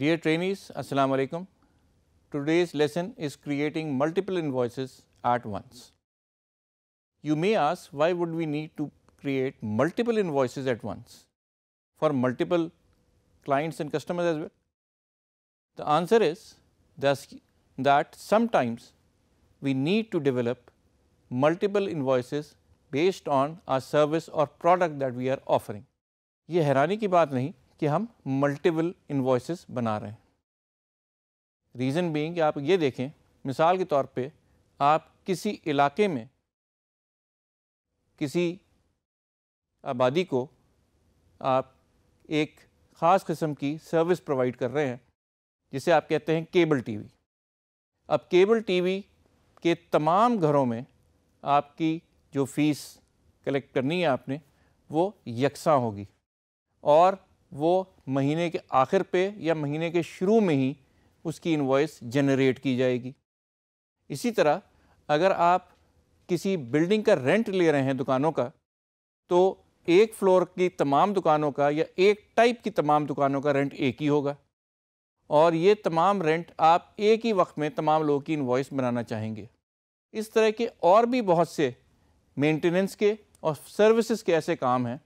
Dear trainees, Assalamu alaikum. Today's lesson is creating multiple invoices at once. You may ask why would we need to create multiple invoices at once for multiple clients and customers as well? The answer is that sometimes we need to develop multiple invoices based on our service or product that we are offering. ये हैरानी की बात नहीं कि हम multiple invoice बना रहे हैं रीज़न बीइंग आप ये देखें मिसाल के तौर पे आप किसी इलाके में किसी आबादी को आप एक ख़ास किस्म की सर्विस प्रोवाइड कर रहे हैं जिसे आप कहते हैं केबल टीवी अब केबल टीवी के तमाम घरों में आपकी जो फ़ीस कलेक्ट करनी है आपने वो यकसा होगी और वो महीने के आखिर पे या महीने के शुरू में ही उसकी इन्वॉइस जनरेट की जाएगी इसी तरह अगर आप किसी बिल्डिंग का रेंट ले रहे हैं दुकानों का तो एक फ्लोर की तमाम दुकानों का या एक टाइप की तमाम दुकानों का रेंट एक ही होगा और ये तमाम रेंट आप एक ही वक्त में तमाम लोगों की इन्वॉइस बनाना चाहेंगे इस तरह के और भी बहुत से मेंटेनेंस के और सर्विसेज के ऐसे काम हैं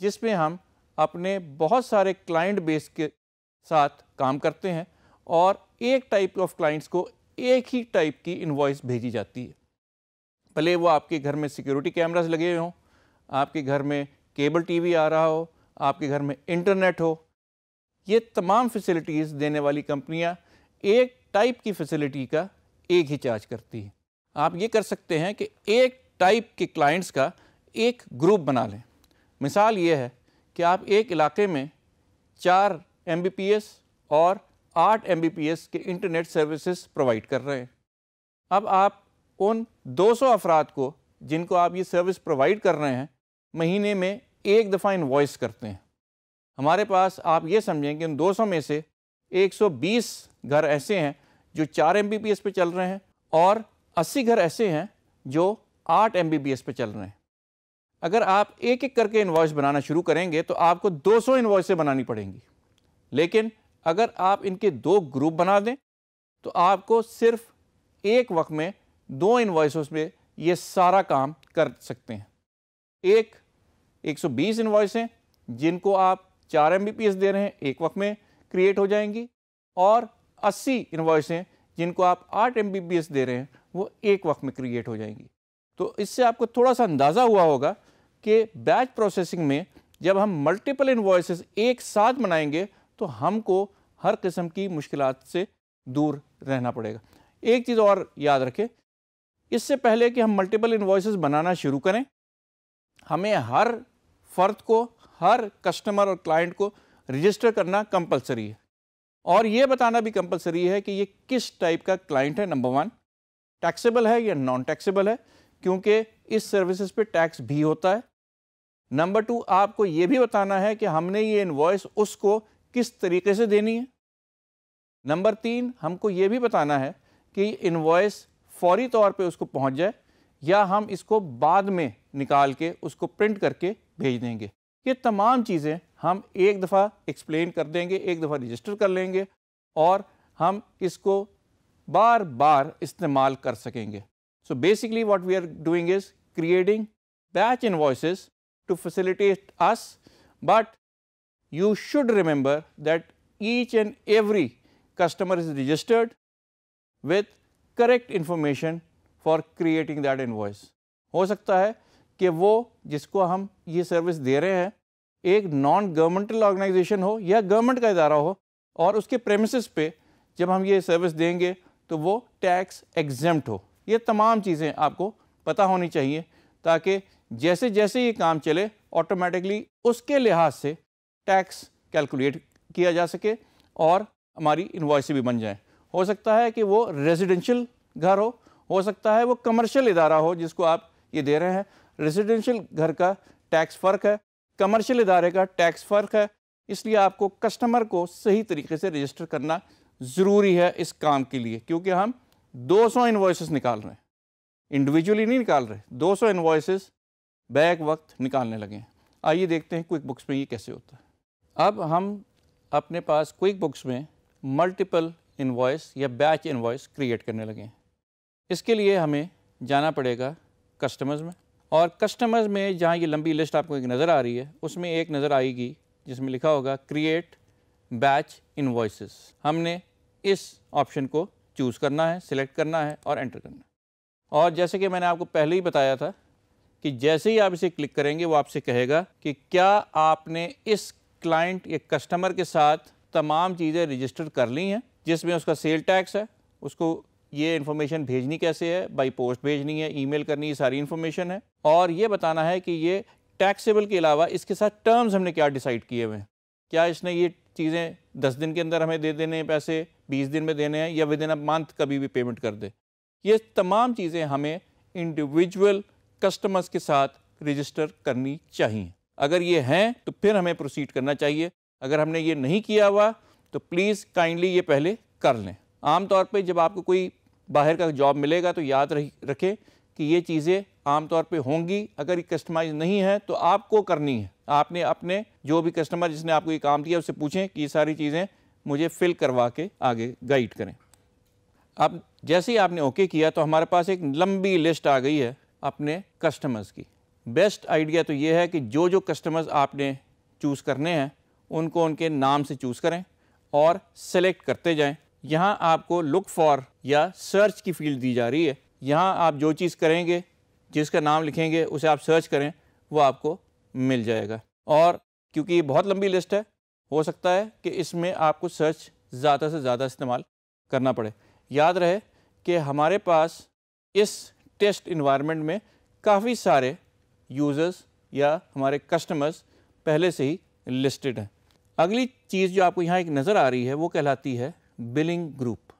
जिसमें हम अपने बहुत सारे क्लाइंट बेस के साथ काम करते हैं और एक टाइप ऑफ क्लाइंट्स को एक ही टाइप की इन्वॉइस भेजी जाती है भले वो आपके घर में सिक्योरिटी कैमरास लगे हों आपके घर में केबल टीवी आ रहा हो आपके घर में इंटरनेट हो ये तमाम फैसिलिटीज़ देने वाली कंपनियां एक टाइप की फैसिलिटी का एक ही चार्ज करती हैं आप ये कर सकते हैं कि एक टाइप के क्लाइंट्स का एक ग्रुप बना लें मिसाल ये है कि आप एक इलाके में चार एम और आठ एम के इंटरनेट सर्विसेज प्रोवाइड कर रहे हैं अब आप उन 200 सौ अफराद को जिनको आप ये सर्विस प्रोवाइड कर रहे हैं महीने में एक दफ़ा इन्वॉइस करते हैं हमारे पास आप ये समझें कि उन 200 में से 120 घर ऐसे हैं जो चार एम पे चल रहे हैं और 80 घर ऐसे हैं जो आठ एम पे चल रहे हैं अगर आप एक एक करके इन्वॉइस बनाना शुरू करेंगे तो आपको 200 सौ इन्वॉइसें बनानी पड़ेंगी लेकिन अगर आप इनके दो ग्रुप बना दें तो आपको सिर्फ एक वक्त में दो इन्वॉइसों में ये सारा काम कर सकते हैं एक 120 इन्वॉइसें जिनको आप चार एम दे रहे हैं एक वक्त में क्रिएट हो जाएंगी और 80 इन्वॉइसें जिनको आप आठ एम दे रहे हैं वो एक वक्त में क्रिएट हो जाएंगी तो इससे आपको थोड़ा सा अंदाज़ा हुआ होगा कि बैच प्रोसेसिंग में जब हम मल्टीपल इन्वॉइसेस एक साथ बनाएंगे तो हमको हर किस्म की मुश्किल से दूर रहना पड़ेगा एक चीज़ और याद रखें इससे पहले कि हम मल्टीपल इन्वॉइसेस बनाना शुरू करें हमें हर फर्द को हर कस्टमर और क्लाइंट को रजिस्टर करना कंपलसरी है और ये बताना भी कंपलसरी है कि ये किस टाइप का क्लाइंट है नंबर वन टैक्सेबल है या नॉन टैक्सेबल है क्योंकि इस सर्विसेज पे टैक्स भी होता है नंबर टू आपको ये भी बताना है कि हमने ये इन्वॉइस उसको किस तरीके से देनी है नंबर तीन हमको ये भी बताना है कि इन्वॉइस फौरी तौर पे उसको पहुंच जाए या हम इसको बाद में निकाल के उसको प्रिंट करके भेज देंगे ये तमाम चीज़ें हम एक दफ़ा एक्सप्लेन कर देंगे एक दफ़ा रजिस्टर कर लेंगे और हम इसको बार बार इस्तेमाल कर सकेंगे so basically what we are doing is creating batch invoices to facilitate us, but you should remember that each and every customer is registered with correct information for creating that invoice. हो सकता है कि वो जिसको हम ये service दे रहे हैं एक नॉन गवर्नमेंटल ऑर्गेनाइजेशन हो या गवर्नमेंट का इदारा हो और उसके प्रेमिस पे जब हम ये सर्विस देंगे तो वो टैक्स एग्जेम्प्ट हो ये तमाम चीज़ें आपको पता होनी चाहिए ताकि जैसे जैसे ये काम चले ऑटोमेटिकली उसके लिहाज से टैक्स कैलकुलेट किया जा सके और हमारी इन्वॉइसें भी बन जाए हो सकता है कि वो रेजिडेंशियल घर हो हो सकता है वो कमर्शियल इदारा हो जिसको आप ये दे रहे हैं रेजिडेंशियल घर का टैक्स फ़र्क है कमर्शियल इदारे का टैक्स फ़र्क है इसलिए आपको कस्टमर को सही तरीके से रजिस्टर करना ज़रूरी है इस काम के लिए क्योंकि हम 200 सौ निकाल रहे हैं इंडिविजुअली नहीं निकाल रहे 200 सौ बैक वक्त निकालने लगे आइए देखते हैं क्विक बुक्स में ये कैसे होता है अब हम अपने पास क्विक बुक्स में मल्टीपल इन्वॉइस या बैच इन्वॉइस क्रिएट करने लगे हैं इसके लिए हमें जाना पड़ेगा कस्टमर्स में और कस्टमर्स में जहाँ ये लंबी लिस्ट आपको एक नज़र आ रही है उसमें एक नज़र आएगी जिसमें लिखा होगा क्रिएट बैच इन्वॉइसेस हमने इस ऑप्शन को चूज़ करना है सिलेक्ट करना है और एंटर करना है और जैसे कि मैंने आपको पहले ही बताया था कि जैसे ही आप इसे क्लिक करेंगे वो आपसे कहेगा कि क्या आपने इस क्लाइंट या कस्टमर के साथ तमाम चीज़ें रजिस्टर कर ली हैं जिसमें उसका सेल टैक्स है उसको ये इन्फॉर्मेशन भेजनी कैसे है बाई पोस्ट भेजनी है ईमेल करनी ये सारी इन्फॉर्मेशन है और ये बताना है कि ये टैक्सेबल के अलावा इसके साथ टर्म्स हमने क्या डिसाइड किए हुए हैं क्या इसने ये चीज़ें दस दिन के अंदर हमें दे देने हैं पैसे बीस दिन में देने हैं या विद इन अ मंथ कभी भी पेमेंट कर दे ये तमाम चीज़ें हमें इंडिविजुअल कस्टमर्स के साथ रजिस्टर करनी चाहिए अगर ये हैं तो फिर हमें प्रोसीड करना चाहिए अगर हमने ये नहीं किया हुआ तो प्लीज़ काइंडली ये पहले कर लें आमतौर पर जब आपको कोई बाहर का जॉब मिलेगा तो याद रखें कि ये चीज़ें आमतौर पे होंगी अगर ये कस्टमाइज नहीं है तो आपको करनी है आपने अपने जो भी कस्टमर जिसने आपको ये काम दिया उससे पूछें कि ये सारी चीज़ें मुझे फिल करवा के आगे गाइड करें अब जैसे ही आपने ओके किया तो हमारे पास एक लंबी लिस्ट आ गई है अपने कस्टमर्स की बेस्ट आइडिया तो ये है कि जो जो कस्टमर्स आपने चूज़ करने हैं उनको उनके नाम से चूज़ करें और सेलेक्ट करते जाएं यहाँ आपको लुक फॉर या सर्च की फील्ड दी जा रही है यहाँ आप जो चीज़ करेंगे जिसका नाम लिखेंगे उसे आप सर्च करें वो आपको मिल जाएगा और क्योंकि ये बहुत लंबी लिस्ट है हो सकता है कि इसमें आपको सर्च ज़्यादा से ज़्यादा इस्तेमाल करना पड़े याद रहे कि हमारे पास इस टेस्ट इन्वायरमेंट में काफ़ी सारे यूज़र्स या हमारे कस्टमर्स पहले से ही लिस्टेड हैं अगली चीज़ जो आपको यहाँ एक नज़र आ रही है वो कहलाती है बिलिंग ग्रुप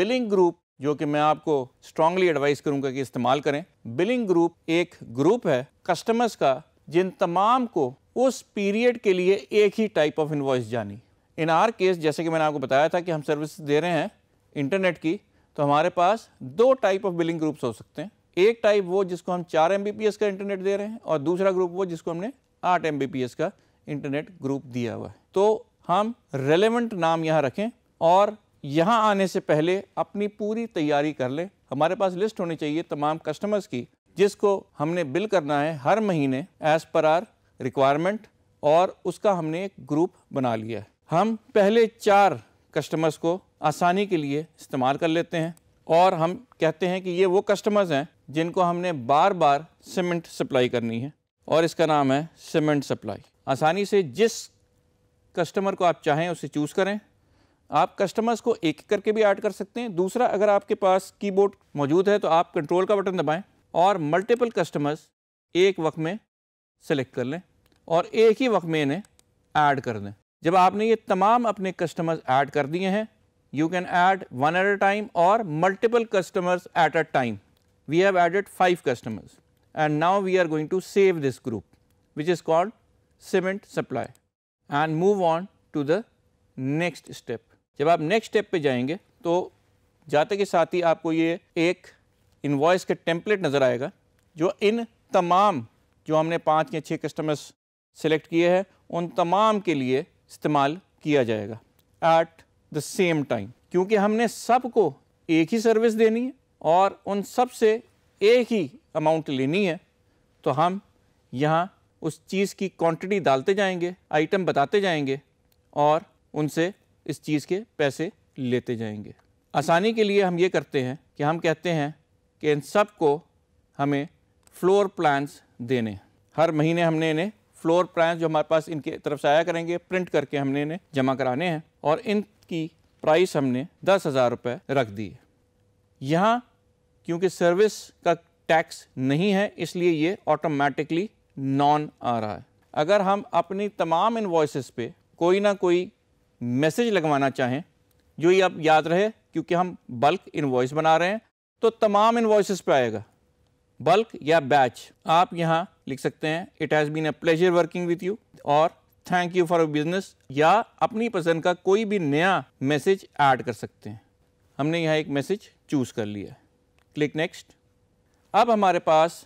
बिलिंग ग्रुप जो कि मैं आपको स्ट्रांगली एडवाइस करूँगा कि इस्तेमाल करें बिलिंग ग्रुप एक ग्रुप है कस्टमर्स का जिन तमाम को उस पीरियड के लिए एक ही टाइप ऑफ इन्वाइस जानी इन आर केस जैसे कि मैंने आपको बताया था कि हम सर्विस दे रहे हैं इंटरनेट की तो हमारे पास दो टाइप ऑफ बिलिंग ग्रुप्स हो सकते हैं एक टाइप वो जिसको हम चार एम का इंटरनेट दे रहे हैं और दूसरा ग्रुप वो जिसको हमने आठ एम का इंटरनेट ग्रुप दिया हुआ है तो हम रेलेवेंट नाम यहाँ रखें और यहाँ आने से पहले अपनी पूरी तैयारी कर लें हमारे पास लिस्ट होनी चाहिए तमाम कस्टमर्स की जिसको हमने बिल करना है हर महीने एज़ पर आर रिक्वायरमेंट और उसका हमने एक ग्रुप बना लिया है हम पहले चार कस्टमर्स को आसानी के लिए इस्तेमाल कर लेते हैं और हम कहते हैं कि ये वो कस्टमर्स हैं जिनको हमने बार बार सीमेंट सप्लाई करनी है और इसका नाम है सीमेंट सप्लाई आसानी से जिस कस्टमर को आप चाहें उसे चूज़ करें आप कस्टमर्स को एक करके भी ऐड कर सकते हैं दूसरा अगर आपके पास कीबोर्ड मौजूद है तो आप कंट्रोल का बटन दबाएं और मल्टीपल कस्टमर्स एक वक्त में सेलेक्ट कर लें और एक ही वक्त में इन्हें ऐड कर दें जब आपने ये तमाम अपने कस्टमर्स ऐड कर दिए हैं you can add one at a time और multiple customers at a time we have added 5 customers and now we are going to save this group which is called cement supply and move on to the next step. जब आप next step पे जाएंगे तो जाते के साथ ही आपको ये एक इन्वॉइस का टेम्पलेट नज़र आएगा जो इन तमाम जो हमने पाँच या छः कस्टमर्स सेलेक्ट किए हैं उन तमाम के लिए इस्तेमाल किया जाएगा एट द सेम टाइम क्योंकि हमने सबको एक ही सर्विस देनी है और उन सब से एक ही अमाउंट लेनी है तो हम यहाँ उस चीज़ की क्वांटिटी डालते जाएंगे आइटम बताते जाएंगे और उनसे इस चीज़ के पैसे लेते जाएंगे आसानी के लिए हम ये करते हैं कि हम कहते हैं कि इन सब को हमें फ्लोर प्लान्स देने हर महीने हमने इन्हें फ्लोर प्लान जो हमारे पास इनके तरफ से आया करेंगे प्रिंट करके हमने इन्हें जमा कराने हैं और इनकी प्राइस हमने दस हज़ार रुपये रख दी है यहाँ क्योंकि सर्विस का टैक्स नहीं है इसलिए ये ऑटोमेटिकली नॉन आ रहा है अगर हम अपनी तमाम इन्वॉइस पे कोई ना कोई मैसेज लगवाना चाहें जो ये आप याद रहे क्योंकि हम बल्क इन्वॉइस बना रहे हैं तो तमाम इन्वॉइस पे आएगा बल्क या बैच आप यहाँ लिख सकते हैं it has been a pleasure working with you और थैंक यू फॉर बिजनेस या अपनी पसंद का कोई भी नया मैसेज ऐड कर सकते हैं हमने यहाँ एक मैसेज चूज़ कर लिया है क्लिक नेक्स्ट अब हमारे पास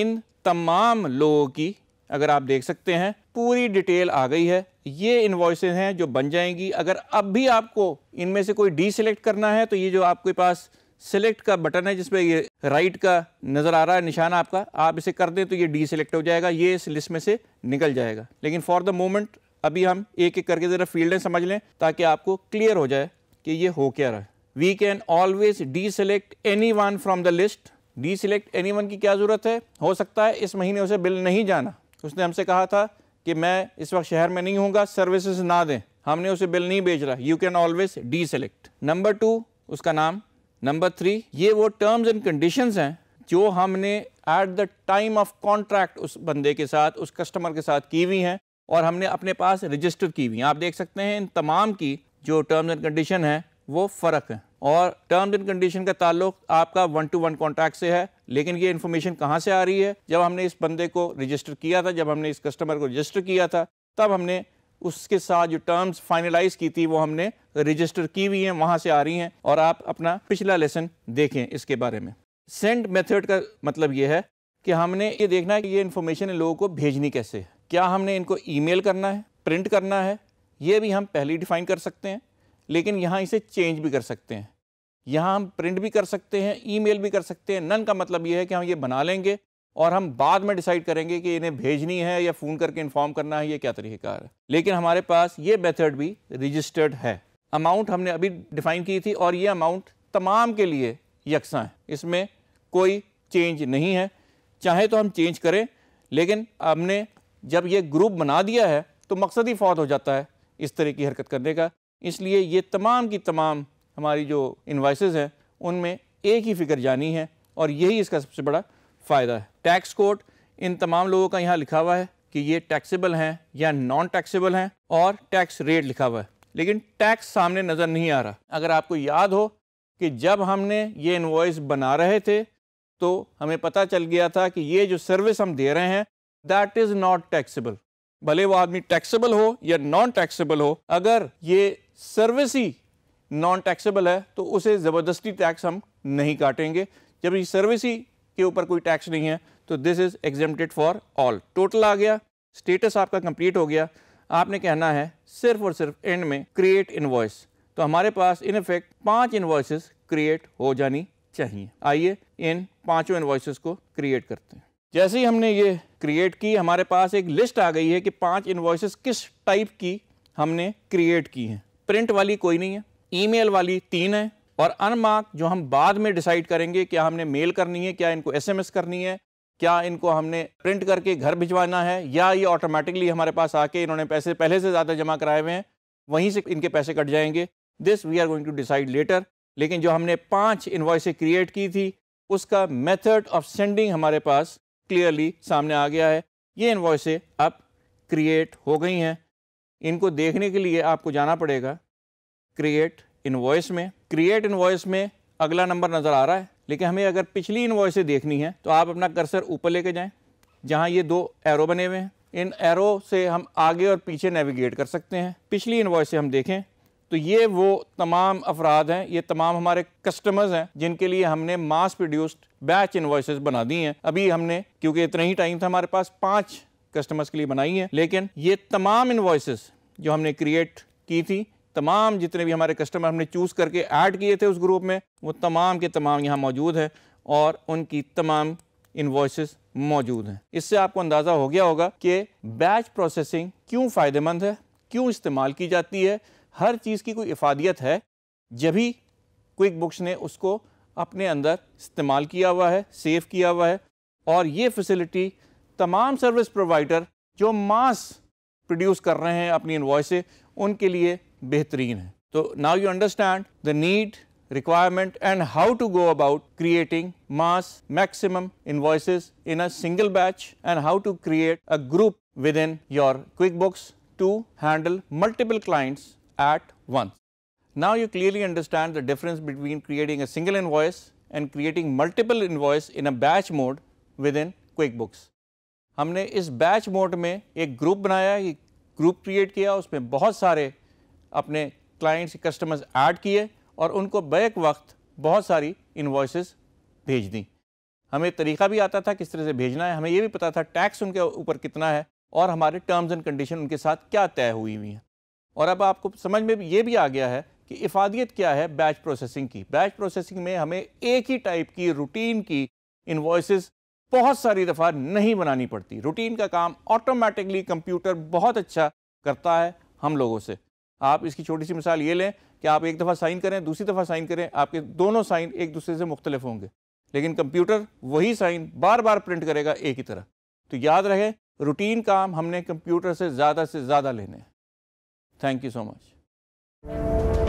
इन तमाम लोगों की अगर आप देख सकते हैं पूरी डिटेल आ गई है ये इन्वॉइसेज हैं जो बन जाएंगी अगर अब भी आपको इनमें से कोई डी सिलेक्ट करना है तो ये जो आपके पास सेलेक्ट का बटन है जिसमें ये राइट का नज़र आ रहा है निशान आपका आप इसे कर दें तो ये डी सिलेक्ट हो जाएगा ये इस लिस्ट में से निकल जाएगा लेकिन फॉर द मोमेंट अभी हम एक एक करके ज़रा फील्डें समझ लें ताकि आपको क्लियर हो जाए कि ये हो क्या रहा है we can always deselect any one from the list deselect any one की क्या ज़रूरत है हो सकता है इस महीने उसे बिल नहीं जाना उसने हमसे कहा था कि मैं इस वक्त शहर में नहीं हूँगा सर्विसेज ना दें हमने उसे बिल नहीं भेज रहा you can always deselect number two उसका नाम नंबर थ्री ये वो टर्म्स एंड कंडीशंस हैं जो हमने at the time of contract उस बंदे के साथ उस कस्टमर के साथ की हुई हैं और हमने अपने पास रजिस्टर की हुई हैं आप देख सकते हैं इन तमाम की जो टर्म्स एंड कंडीशन है वो फ़र्क है और टर्म्स एंड कंडीशन का ताल्लुक आपका वन टू वन कॉन्ट्रैक्ट से है लेकिन ये इन्फॉर्मेशन कहाँ से आ रही है जब हमने इस बंदे को रजिस्टर किया था जब हमने इस कस्टमर को रजिस्टर किया था तब हमने उसके साथ जो टर्म्स फाइनलाइज की थी वो हमने रजिस्टर की हुई हैं वहाँ से आ रही हैं और आप अपना पिछला लेसन देखें इसके बारे में सेंड मेथड का मतलब ये है कि हमने ये देखना है कि ये इन्फॉर्मेशन इन लोगों को भेजनी कैसे है क्या हमने इनको ईमेल करना है प्रिंट करना है ये भी हम पहले डिफाइन कर सकते हैं लेकिन यहाँ इसे चेंज भी कर सकते हैं यहाँ हम प्रिंट भी कर सकते हैं ईमेल भी कर सकते हैं नन का मतलब ये है कि हम ये बना लेंगे और हम बाद में डिसाइड करेंगे कि इन्हें भेजनी है या फ़ोन करके इन्फॉर्म करना है ये क्या का है लेकिन हमारे पास ये मेथड भी रजिस्टर्ड है अमाउंट हमने अभी डिफ़ाइन की थी और ये अमाउंट तमाम के लिए यकसा है इसमें कोई चेंज नहीं है चाहे तो हम चेंज करें लेकिन हमने जब ये ग्रुप बना दिया है तो मकसद ही फौत हो जाता है इस तरह की हरकत करने का इसलिए ये तमाम की तमाम हमारी जो इन्वाइसेस हैं उनमें एक ही फिक्र जानी है और यही इसका सबसे बड़ा फ़ायदा है टैक्स कोड इन तमाम लोगों का यहाँ लिखा हुआ है कि ये टैक्सेबल हैं या नॉन टैक्सेबल हैं और टैक्स रेट लिखा हुआ है लेकिन टैक्स सामने नज़र नहीं आ रहा अगर आपको याद हो कि जब हमने ये इन्वाइस बना रहे थे तो हमें पता चल गया था कि ये जो सर्विस हम दे रहे हैं दैट इज़ नॉट टैक्सेबल भले वो आदमी टैक्सेबल हो या नॉन टैक्सेबल हो अगर ये सर्विस ही नॉन टैक्सेबल है तो उसे ज़बरदस्ती टैक्स हम नहीं काटेंगे जब ये सर्विस ही के ऊपर कोई टैक्स नहीं है तो this is exempted for all total आ गया स्टेटस आपका कंप्लीट हो गया आपने कहना है सिर्फ और सिर्फ एंड में क्रिएट इन्वॉइस तो हमारे पास इन इफेक्ट पांच इन्वॉइस क्रिएट हो जानी चाहिए आइए इन पांचों इन्वॉइस को क्रिएट करते हैं जैसे ही हमने ये क्रिएट की हमारे पास एक लिस्ट आ गई है कि पांच इन्वॉइस किस टाइप की हमने क्रिएट की हैं प्रिंट वाली कोई नहीं है ईमेल वाली तीन है और अनमार्क जो हम बाद में डिसाइड करेंगे क्या हमने मेल करनी है क्या इनको एसएमएस करनी है क्या इनको हमने प्रिंट करके घर भिजवाना है या ये ऑटोमेटिकली हमारे पास आके इन्होंने पैसे पहले से ज़्यादा जमा कराए हुए हैं वहीं से इनके पैसे कट जाएंगे this we are going to decide later लेकिन जो हमने पाँच इन्वाइसें क्रिएट की थी उसका मेथड ऑफ सेंडिंग हमारे पास क्लियरली सामने आ गया है ये इन्वाइसें अब क्रिएट हो गई हैं इनको देखने के लिए आपको जाना पड़ेगा क्रिएट इन्वॉइस में क्रिएट इन्वॉइस में अगला नंबर नज़र आ रहा है लेकिन हमें अगर पिछली वॉयसें देखनी है तो आप अपना कर्सर ऊपर लेके जाएं जहां ये दो एरो बने हुए हैं इन एरो से हम आगे और पीछे नेविगेट कर सकते हैं पिछली इन वॉयसें हम देखें तो ये वो तमाम अफराद हैं ये तमाम हमारे कस्टमर्स हैं जिनके लिए हमने मास प्रोड्यूस्ड बैच इन्वॉइस बना दी हैं अभी हमने क्योंकि इतना ही टाइम था हमारे पास पाँच कस्टमर्स के लिए बनाई है लेकिन ये तमाम इन्वॉइस जो हमने क्रिएट की थी तमाम जितने भी हमारे कस्टमर हमने चूज़ करके ऐड किए थे उस ग्रुप में वो तमाम के तमाम यहाँ मौजूद है और उनकी तमाम इन्वॉइस मौजूद हैं इससे आपको अंदाज़ा हो गया होगा कि बैच प्रोसेसिंग क्यों फ़ायदेमंद है क्यों इस्तेमाल की जाती है हर चीज़ की कोई इफादियत है जब भी क्विक बुक्स ने उसको अपने अंदर इस्तेमाल किया हुआ है सेव किया हुआ है और ये फैसिलिटी तमाम सर्विस प्रोवाइडर जो मास प्रोड्यूस कर रहे हैं अपनी इन्वॉइस उनके लिए बेहतरीन है तो now you understand the need requirement and how to go about creating mass maximum invoices in a single batch and how to create a group within your QuickBooks to handle multiple clients at once now you clearly understand the difference between creating a single invoice and creating multiple invoice in a batch mode within QuickBooks हमने इस batch mode में एक group बनाया एक group create किया उसमें बहुत सारे अपने क्लाइंट्स कस्टमर्स ऐड किए और उनको बैक वक्त बहुत सारी इन्वॉइसेस भेज दी हमें तरीका भी आता था किस तरह से भेजना है हमें ये भी पता था टैक्स उनके ऊपर कितना है और हमारे टर्म्स एंड कंडीशन उनके साथ क्या तय हुई हुई हैं और अब आपको समझ में ये भी आ गया है कि इफादियत क्या है बैच प्रोसेसिंग की बैच प्रोसेसिंग में हमें एक ही टाइप की रूटीन की इन्वॉइस बहुत सारी दफ़ा नहीं बनानी पड़ती रूटीन का काम ऑटोमेटिकली कंप्यूटर बहुत अच्छा करता है हम लोगों से आप इसकी छोटी सी मिसाल ये लें कि आप एक दफ़ा साइन करें दूसरी दफ़ा साइन करें आपके दोनों साइन एक दूसरे से मुख्तलिफ होंगे लेकिन कंप्यूटर वही साइन बार बार प्रिंट करेगा एक ही तरह तो याद रहे रूटीन काम हमने कंप्यूटर से ज़्यादा से ज़्यादा लेने हैं थैंक यू सो मच